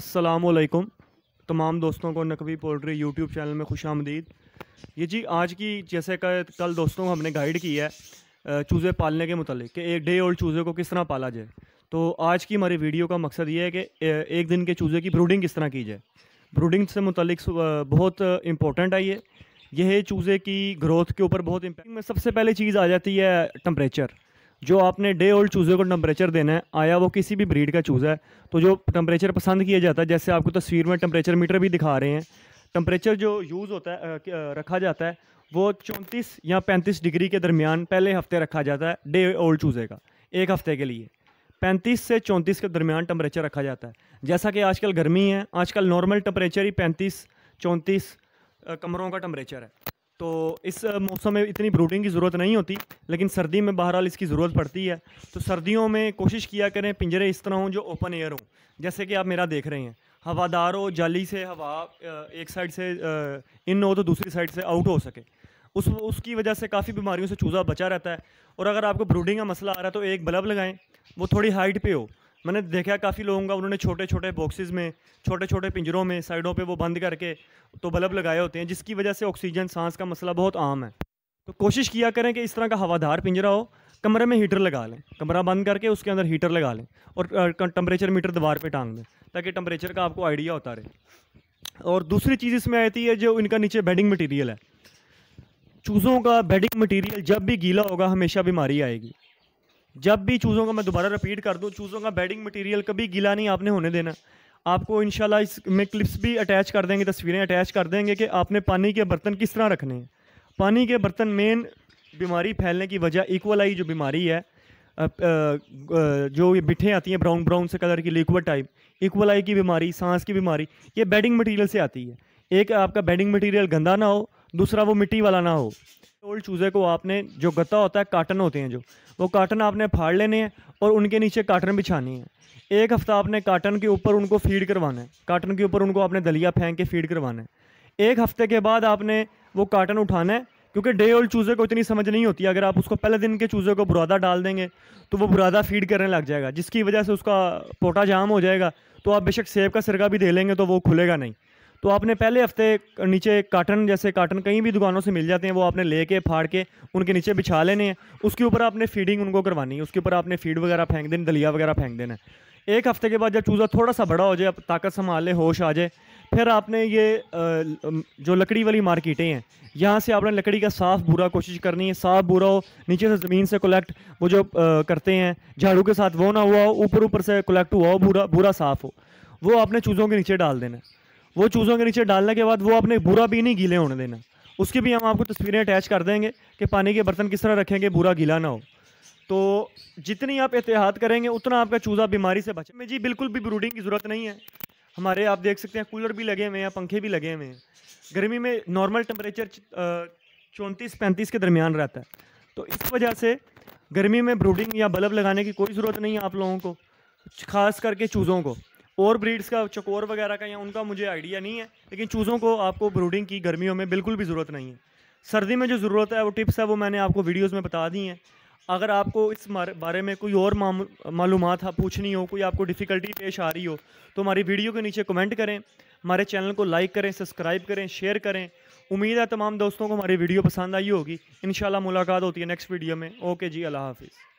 असलकुम तमाम दोस्तों को नकवी पोल्ट्री यूट्यूब चैनल में खुश आमदीद ये जी आज की जैसे कल कल दोस्तों को हमने गाइड किया है चूज़े पालने के मतलब कि एक डे ओल्ड चूज़े को किस तरह पाला जाए तो आज की हमारी वीडियो का मकसद ये है कि एक दिन के चूज़े की ब्रूडिंग किस तरह की जाए ब्रूडिंग से मुतलिक बहुत इम्पोर्टेंट है ये यह चूज़े की ग्रोथ के ऊपर बहुत इम्पैक्ट में सबसे पहले चीज़ आ जाती है टम्परेचर जो आपने डे ओल्ड चूज़े को टेम्परेचर देना है आया वो किसी भी ब्रीड का चूज़ा है तो जो टेम्परेचर पसंद किया जाता है जैसे आपको तस्वीर में टेम्परेचर मीटर भी दिखा रहे हैं टेम्परेचर जो यूज़ होता है रखा जाता है वो चौंतीस या पैंतीस डिग्री के दरमियान पहले हफ्ते रखा जाता है डे ओल्ड चूज़े का एक हफ्ते के लिए पैंतीस से चौंतीस के दरमियान टेम्परेचर रखा जाता है जैसा कि आजकल गर्मी है आजकल नॉर्मल टेम्परेचर ही पैंतीस चौंतीस कमरों का टेम्परेचर है तो इस मौसम में इतनी ब्रूडिंग की ज़रूरत नहीं होती लेकिन सर्दी में बहरहाल इसकी ज़रूरत पड़ती है तो सर्दियों में कोशिश किया करें पिंजरे इस तरह हों जो ओपन एयर हों जैसे कि आप मेरा देख रहे हैं हवादार हो जाली से हवा एक साइड से इन हो तो दूसरी साइड से आउट हो सके उस उसकी वजह से काफ़ी बीमारियों से चूज़ा बचा रहता है और अगर आपको ब्रूडिंग का मसला आ रहा है तो एक बल्ब लगाएँ वो थोड़ी हाइट पर हो मैंने देखा काफ़ी लोगों का उन्होंने छोटे छोटे बॉक्सेस में छोटे छोटे पिंजरों में साइडों पे वो बंद करके तो बल्ब लगाए होते हैं जिसकी वजह से ऑक्सीजन सांस का मसला बहुत आम है तो कोशिश किया करें कि इस तरह का हवादार पिंजरा हो कमरे में हीटर लगा लें कमरा बंद करके उसके अंदर हीटर लगा लें और टम्परेचर मीटर दीवार पर टांग दें ताकि टम्परेचर का आपको आइडिया होता रहे और दूसरी चीज़ इसमें आती है जो इनका नीचे बेडिंग मटीरियल है चूज़ों का बेडिंग मटीरियल जब भी गीला होगा हमेशा बीमारी आएगी जब भी चूज़ों का मैं दोबारा रिपीट कर दूँ चूज़ों का बेडिंग मटेरियल कभी गीला नहीं आपने होने देना आपको इन इसमें क्लिप्स भी अटैच कर देंगे तस्वीरें अटैच कर देंगे कि आपने पानी के बर्तन किस तरह रखने हैं पानी के बर्तन मेन बीमारी फैलने की वजह इक्वलाई जो बीमारी है जो ये बिठें आती हैं ब्राउन ब्राउन से कलर की लिक्विड टाइप इक्वलाई की बीमारी सांस की बीमारी ये बेडिंग मटेरियल से आती है एक आपका बेडिंग मटेरियल गंदा ना हो दूसरा वो मिट्टी वाला ना हो ओल्ड चूज़े को आपने जो गत्ता होता है काटन होते हैं जो वो काटन आपने फाड़ लेने हैं और उनके नीचे काटन बिछानी है एक हफ़्ता आपने काटन के ऊपर उनको फीड करवाना है काटन के ऊपर उनको आपने दलिया फेंक के फीड करवाना है एक हफ्ते के बाद आपने वो काटन उठाना है क्योंकि डे ओल्ड चूज़े को इतनी समझ नहीं होती अगर आप उसको पहले दिन के चूज़े को बुरादा डाल देंगे तो वो बुरादा फीड करने लग जाएगा जिसकी वजह से उसका पोटा जाम हो जाएगा तो आप बेशक सेब का सिरका भी दे लेंगे तो वो खुलेगा नहीं तो आपने पहले हफ्ते नीचे काटन जैसे काटन कहीं भी दुकानों से मिल जाते हैं वो आपने लेके फाड़ के उनके नीचे बिछा लेने हैं उसके ऊपर आपने फीडिंग उनको करवानी है उसके ऊपर आपने फीड वगैरह फेंक देना दलिया वगैरह फेंक देना एक हफ्ते के बाद जब चूज़ा थोड़ा सा बड़ा हो जाए ताकत संभाल ले होश आ जाए फिर आपने ये जो लकड़ी वाली मार्केटें हैं यहाँ से आपने लकड़ी का साफ़ बुरा कोशिश करनी है साफ़ बुरा हो नीचे से ज़मीन से कलेक्ट वो जो करते हैं झाड़ू के साथ वो ना हुआ हो ऊपर ऊपर से कलेक्ट हुआ हो बुरा बुरा साफ़ हो वो आपने चूज़ों के नीचे डाल देना वो चूज़ों के नीचे डालने के बाद वो आपने बुरा भी नहीं गीले होने देना उसकी भी हम आपको तस्वीरें अटैच कर देंगे कि पानी के बर्तन किस तरह रखेंगे बुरा गीला ना हो तो जितनी आप एहतियात करेंगे उतना आपका चूज़ा बीमारी से बचे में जी बिल्कुल भी ब्रूडिंग की ज़रूरत नहीं है हमारे आप देख सकते हैं कूलर भी लगे हुए हैं पंखे भी लगे हुए हैं गर्मी में नॉर्मल टेम्परेचर चौंतीस पैंतीस के दरमियान रहता है तो इस वजह से गर्मी में ब्रूडिंग या बल्ब लगाने की कोई ज़रूरत नहीं है आप लोगों को खास करके चूज़ों को और ब्रीड्स का चकोर वगैरह का या उनका मुझे आइडिया नहीं है लेकिन चूज़ों को आपको ब्रूडिंग की गर्मियों में बिल्कुल भी ज़रूरत नहीं है सर्दी में जो ज़रूरत है वो टिप्स है वो मैंने आपको वीडियोज़ में बता दी हैं अगर आपको इस बारे में कोई और मालूम पूछनी हो कोई आपको डिफ़िकल्टी पेश आ रही हो तो हमारी वीडियो के नीचे कमेंट करें हमारे चैनल को लाइक करें सब्सक्राइब करें शेयर करें उम्मीद है तमाम दोस्तों को हमारी वीडियो पसंद आई होगी इन मुलाकात होती है नेक्स्ट वीडियो में ओके जी अल्लाह हाफिज़